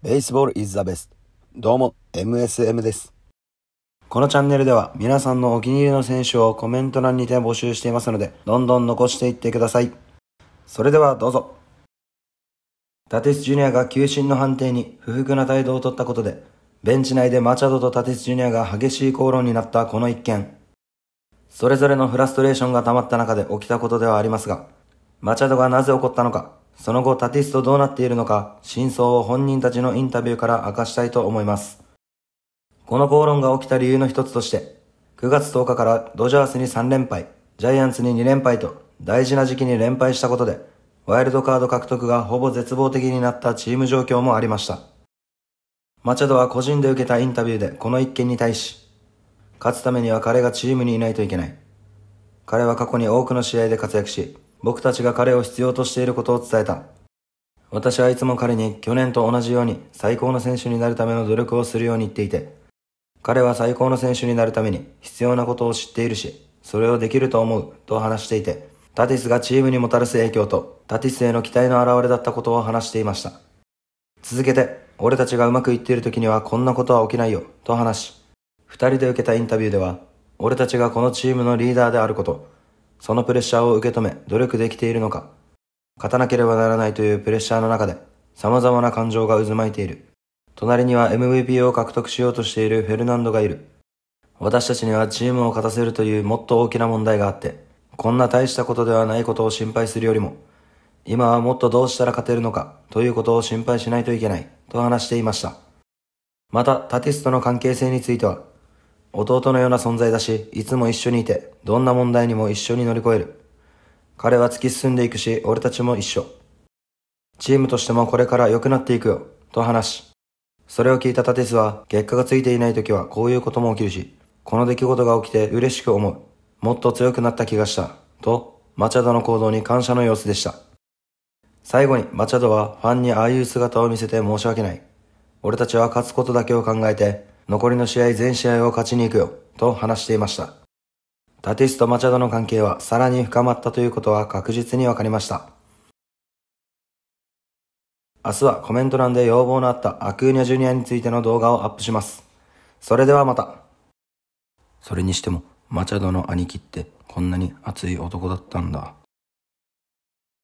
ベースボールイ s t h どうも、MSM です。このチャンネルでは皆さんのお気に入りの選手をコメント欄にて募集していますので、どんどん残していってください。それではどうぞ。タティスジュニアが球審の判定に不服な態度を取ったことで、ベンチ内でマチャドとタティスジュニアが激しい口論になったこの一件。それぞれのフラストレーションが溜まった中で起きたことではありますが、マチャドがなぜ起こったのか、その後、タティスとどうなっているのか、真相を本人たちのインタビューから明かしたいと思います。この口論が起きた理由の一つとして、9月10日からドジャースに3連敗、ジャイアンツに2連敗と大事な時期に連敗したことで、ワイルドカード獲得がほぼ絶望的になったチーム状況もありました。マチャドは個人で受けたインタビューでこの一件に対し、勝つためには彼がチームにいないといけない。彼は過去に多くの試合で活躍し、僕たちが彼を必要としていることを伝えた。私はいつも彼に去年と同じように最高の選手になるための努力をするように言っていて、彼は最高の選手になるために必要なことを知っているし、それをできると思うと話していて、タティスがチームにもたらす影響と、タティスへの期待の表れだったことを話していました。続けて、俺たちがうまくいっている時にはこんなことは起きないよ、と話し、二人で受けたインタビューでは、俺たちがこのチームのリーダーであること、そのプレッシャーを受け止め努力できているのか、勝たなければならないというプレッシャーの中で様々な感情が渦巻いている。隣には MVP を獲得しようとしているフェルナンドがいる。私たちにはチームを勝たせるというもっと大きな問題があって、こんな大したことではないことを心配するよりも、今はもっとどうしたら勝てるのかということを心配しないといけないと話していました。また、タティスとの関係性については、弟のような存在だし、いつも一緒にいて、どんな問題にも一緒に乗り越える。彼は突き進んでいくし、俺たちも一緒。チームとしてもこれから良くなっていくよ、と話し。それを聞いたタティスは、結果がついていない時はこういうことも起きるし、この出来事が起きて嬉しく思う。もっと強くなった気がした。と、マチャドの行動に感謝の様子でした。最後に、マチャドはファンにああいう姿を見せて申し訳ない。俺たちは勝つことだけを考えて、残りの試合全試合を勝ちに行くよ、と話していました。タティスとマチャドの関係はさらに深まったということは確実に分かりました。明日はコメント欄で要望のあったアクーニャジュニアについての動画をアップします。それではまた。それにしても、マチャドの兄貴ってこんなに熱い男だったんだ。